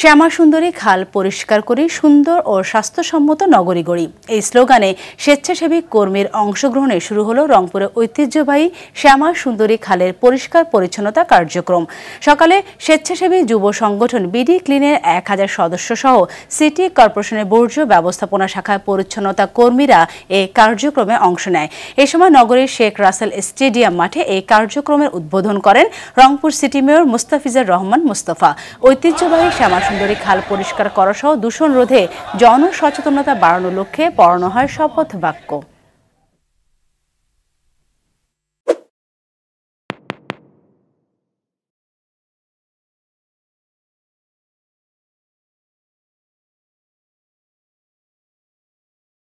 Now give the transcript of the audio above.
শ্যামাসুন্দরী খাল পরিষ্কার করি সুন্দর ও স্বাস্থ্যসম্মত নগরী গড়ি এই স্লোগানে স্বেচ্ছাসেবী কর্মীর অংশগ্রহণে শুরু হলো রংপুরের ঐতিহ্যবাহী শ্যামা সুন্দরী খালের পরিষ্কার পরিচ্ছন্নতা কার্যক্রম সকালে স্বেচ্ছাসেবী যুব সংগঠন বিডি ক্লিনের এক হাজার সদস্য সহ সিটি কর্পোরেশনের বর্জ্য ব্যবস্থাপনা শাখায় পরিচ্ছন্নতা কর্মীরা এই কার্যক্রমে অংশ নেয় এ সময় নগরীর শেখ রাসেল স্টেডিয়াম মাঠে এই কার্যক্রমের উদ্বোধন করেন রংপুর সিটি মেয়র মুস্তাফিজার রহমান মুস্তফা ঐতিহ্যবাহী শ্যামা সুন্দরী খাল পরিষ্কার করাসহ দূষণ রোধে জনসচেতনতা বাড়ানোর লক্ষ্যে পড়ানো হয় শপথ বাক্য